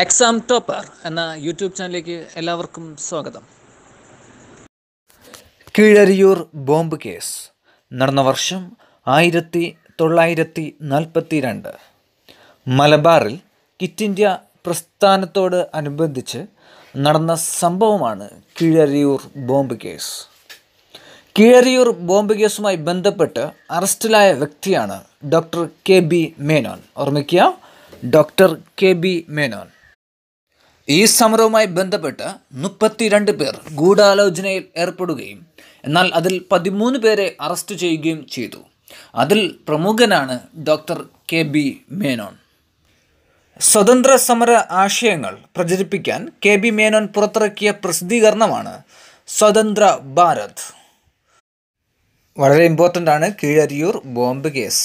exam topper എന്ന YouTube ചാനലിലേക്ക് എല്ലാവർക്കും സ്വാഗതം കീഴരിയൂർ ബോംബ് കേസ് നടന്ന വർഷം ആയിരത്തി തൊള്ളായിരത്തി നാൽപ്പത്തി രണ്ട് മലബാറിൽ കിറ്റ് ഇന്ത്യ പ്രസ്ഥാനത്തോട് അനുബന്ധിച്ച് നടന്ന സംഭവമാണ് Keezhariyur bomb case Keezhariyur bomb കേസുമായി ബന്ധപ്പെട്ട് അറസ്റ്റിലായ വ്യക്തിയാണ് ഡോക്ടർ കെ ബി മേനോൻ ഓർമ്മിക്കുക ഡോക്ടർ കെ ബി മേനോൻ ഈ സമരവുമായി ബന്ധപ്പെട്ട് മുപ്പത്തിരണ്ട് പേർ ഗൂഢാലോചനയിൽ ഏർപ്പെടുകയും എന്നാൽ അതിൽ പതിമൂന്ന് പേരെ അറസ്റ്റ് ചെയ്യുകയും ചെയ്തു അതിൽ പ്രമുഖനാണ് ഡോക്ടർ കെ ബി മേനോൻ സ്വതന്ത്ര സമര ആശയങ്ങൾ പ്രചരിപ്പിക്കാൻ കെ ബി മേനോൻ പുറത്തിറക്കിയ പ്രസിദ്ധീകരണമാണ് സ്വതന്ത്ര ഭാരത് വളരെ ഇമ്പോർട്ടൻ്റ് ആണ് കീഴരിയൂർ ബോംബ് കേസ്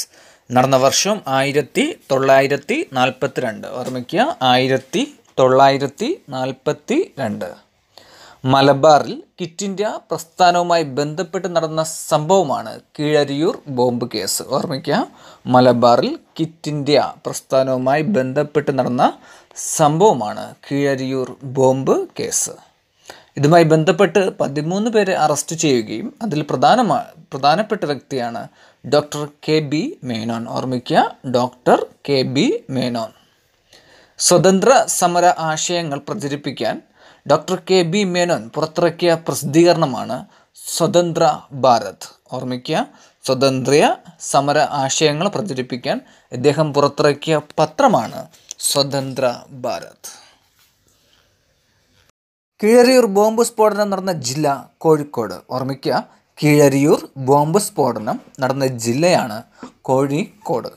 നടന്ന വർഷം ആയിരത്തി തൊള്ളായിരത്തി രണ്ട് ഓർമ്മിക്കുക ആയിരത്തി തൊള്ളായിരത്തി നാൽപ്പത്തി രണ്ട് മലബാറിൽ കിറ്റ് ഇന്ത്യ പ്രസ്ഥാനവുമായി ബന്ധപ്പെട്ട് നടന്ന സംഭവമാണ് കീഴരിയൂർ ബോംബ് കേസ് ഓർമ്മിക്കുക മലബാറിൽ കിറ്റ് ഇന്ത്യ പ്രസ്ഥാനവുമായി ബന്ധപ്പെട്ട് നടന്ന സംഭവമാണ് കീഴരിയൂർ ബോംബ് കേസ് ഇതുമായി ബന്ധപ്പെട്ട് പതിമൂന്ന് പേരെ അറസ്റ്റ് ചെയ്യുകയും അതിൽ പ്രധാനമാ പ്രധാനപ്പെട്ട വ്യക്തിയാണ് ഡോക്ടർ കെ ബി മേനോൻ ഓർമ്മിക്കുക ഡോക്ടർ കെ ബി മേനോൻ സ്വതന്ത്ര സമര ആശയങ്ങൾ പ്രചരിപ്പിക്കാൻ ഡോക്ടർ കെ ബി മേനോൻ പുറത്തിറക്കിയ പ്രസിദ്ധീകരണമാണ് സ്വതന്ത്ര ഭാരത് ഓർമ്മിക്കുക സ്വതന്ത്ര സമര ആശയങ്ങൾ പ്രചരിപ്പിക്കാൻ ഇദ്ദേഹം പുറത്തിറക്കിയ പത്രമാണ് സ്വതന്ത്ര ഭാരത് കീഴരിയൂർ ബോംബ് സ്ഫോടനം നടന്ന ജില്ല കോഴിക്കോട് ഓർമ്മിക്കുക കീഴരിയൂർ ബോംബ് സ്ഫോടനം നടന്ന ജില്ലയാണ് കോഴിക്കോട്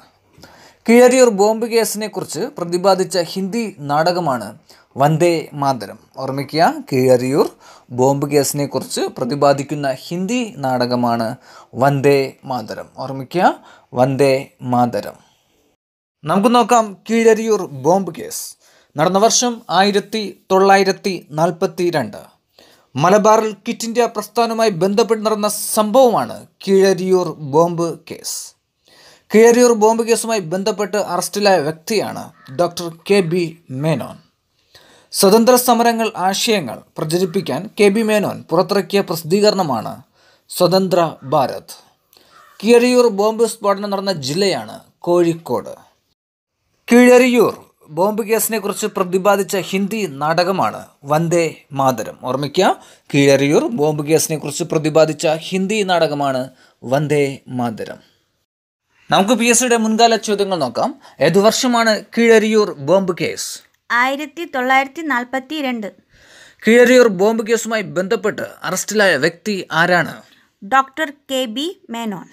കീഴരിയൂർ ബോംബ് കേസിനെക്കുറിച്ച് പ്രതിപാദിച്ച ഹിന്ദി നാടകമാണ് വന്ദേ മാതരം ഓർമ്മിക്കുക കീഴരിയൂർ ബോംബ് കേസിനെക്കുറിച്ച് പ്രതിപാദിക്കുന്ന ഹിന്ദി നാടകമാണ് വന്ദേ മാതരം ഓർമ്മിക്കുക വന്ദേ മാതരം നമുക്ക് നോക്കാം കീഴരിയൂർ ബോംബ് കേസ് നടന്ന വർഷം ആയിരത്തി തൊള്ളായിരത്തി നാൽപ്പത്തി രണ്ട് മലബാറിൽ കിറ്റ് ഇന്ത്യ പ്രസ്ഥാനവുമായി ബന്ധപ്പെട്ട് നടന്ന സംഭവമാണ് Keezhariyur bomb case Keriyur bomb കേസുമായി ബന്ധപ്പെട്ട് അറസ്റ്റിലായ വ്യക്തിയാണ് ഡോക്ടർ കെ ബി മേനോൻ സ്വതന്ത്ര സമരങ്ങൾ ആശയങ്ങൾ പ്രചരിപ്പിക്കാൻ കെ ബി മേനോൻ പുറത്തിറക്കിയ പ്രസിദ്ധീകരണമാണ് സ്വതന്ത്ര ഭാരത് കീഴരിയൂർ ബോംബ് സ്ഫോടനം നടന്ന ജില്ലയാണ് കോഴിക്കോട് കീഴരിയൂർ ബോംബ് കേസിനെക്കുറിച്ച് പ്രതിപാദിച്ച ഹിന്ദി നാടകമാണ് വന്ദേ മാതരം ഓർമ്മിക്കുക കീഴരിയൂർ ബോംബ് കേസിനെക്കുറിച്ച് പ്രതിപാദിച്ച ഹിന്ദി നാടകമാണ് വന്ദേ മാതരം നമുക്ക് പി എസ് സിയുടെ മുൻകാല ചോദ്യങ്ങൾ നോക്കാം ഏതു വർഷമാണ് കീഴരിയൂർ ബോംബ് കേസ് ആയിരത്തി തൊള്ളായിരത്തി നാൽപ്പത്തി രണ്ട് കീഴരിയൂർ ബോംബ് കേസുമായി ബന്ധപ്പെട്ട് അറസ്റ്റിലായ വ്യക്തി ആരാണ് ഡോക്ടർ കെ ബി മേനോൻ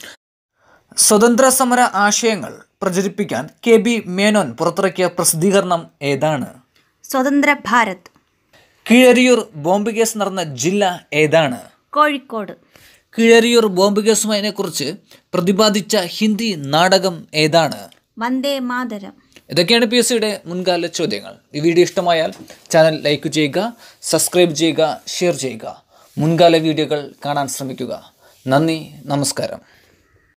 സ്വതന്ത്ര സമര ആശയങ്ങൾ പ്രചരിപ്പിക്കാൻ കെ ബി മേനോൻ പുറത്തിറക്കിയ പ്രസിദ്ധീകരണം ഏതാണ് സ്വതന്ത്ര ഭാരത് കീഴരിയൂർ ബോംബ് കേസ് നടന്ന ജില്ല ഏതാണ് കോഴിക്കോട് കിഴരിയൂർ ബോംബ് കുറിച്ച് പ്രതിപാദിച്ച ഹിന്ദി നാടകം ഏതാണ് വന്ദേ മാതരം ഇതൊക്കെയാണ് പി എസ് സിയുടെ മുൻകാല ചോദ്യങ്ങൾ ഈ വീഡിയോ ഇഷ്ടമായാൽ ചാനൽ ലൈക്ക് ചെയ്യുക സബ്സ്ക്രൈബ് ചെയ്യുക ഷെയർ ചെയ്യുക മുൻകാല വീഡിയോകൾ കാണാൻ ശ്രമിക്കുക നന്ദി നമസ്കാരം